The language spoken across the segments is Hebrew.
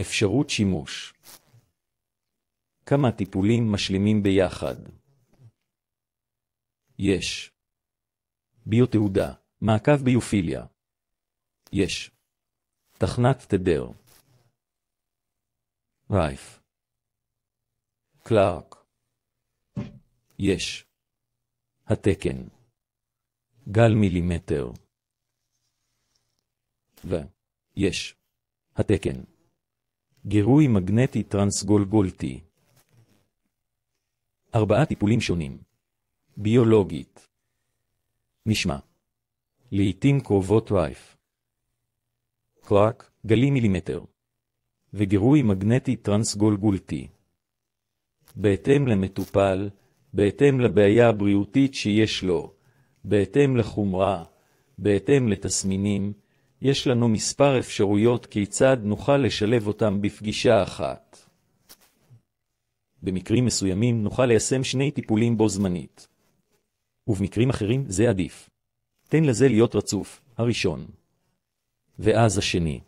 אפשרות שימוש כמה טיפולים משלימים ביחד יש ביותעודה, מעקב ביופיליה יש תחנת תדר רייף קלארק יש התקן גל מילימטר ו. יש. התקן. גירוי מגנטי טרנסגולגולטי. ארבעה טיפולים שונים. ביולוגית. נשמע. לעתים קרובות רייף. קרק, גלים מילימטר. וגירוי מגנטי טרנסגולגולטי. בהתאם למטופל, בהתאם לבעיה הבריאותית שיש לו, בהתאם לחומרה, בהתאם לתסמינים, יש לנו מספר אפשרויות כיצד נוכל לשלב אותם בפגישה אחת. במקרים מסוימים נוכל ליישם שני טיפולים בו זמנית. ובמקרים אחרים זה עדיף. תן לזה להיות רצוף, הראשון. ואז השני.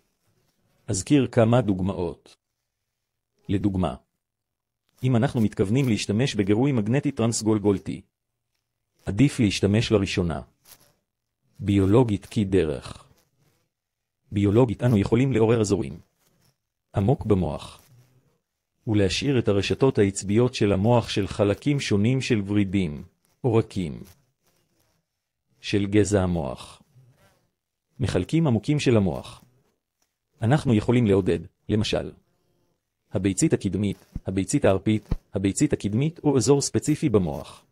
אזכיר כמה דוגמאות. לדוגמה, אם אנחנו מתכוונים להשתמש בגירוי מגנטי טרנסגולגולטי, עדיף להשתמש לראשונה. ביולוגית כי דרך. ביולוגית אנו יכולים לעורר אזורים עמוק במוח ולהשאיר את הרשתות העצביות של המוח של חלקים שונים של ורידים, עורקים, של גזע המוח. מחלקים עמוקים של המוח. אנחנו יכולים לעודד, למשל, הביצית הקדמית, הביצית הערפית, הביצית הקדמית או אזור ספציפי במוח.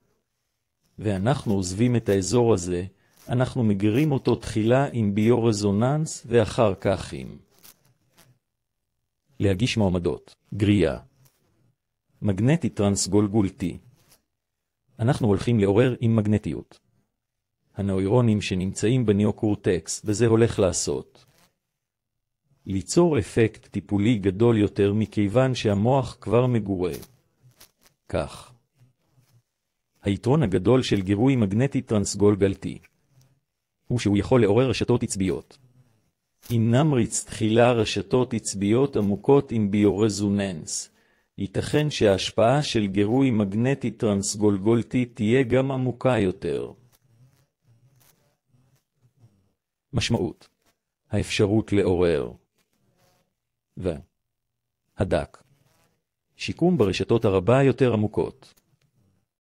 ואנחנו עוזבים את האזור הזה, אנחנו מגירים אותו תחילה עם ביו-רזוננס ואחר כך עם. להגיש מועמדות, גריעה. מגנטי טרנסגולגולטי. אנחנו הולכים לעורר עם מגנטיות. הנוירונים שנמצאים בניאוקורטקס, וזה הולך לעשות. ליצור אפקט טיפולי גדול יותר מכיוון שהמוח כבר מגורה. כך. היתרון הגדול של גירוי מגנטי טרנסגולגלתי הוא שהוא יכול לעורר רשתות עצביות. אינמריץ תחילה רשתות עצביות עמוקות עם ביורזוננס. ייתכן שההשפעה של גירוי מגנטי טרנסגולגולטי תהיה גם עמוקה יותר. משמעות האפשרות לעורר והדק הדק שיקום ברשתות הרבה יותר עמוקות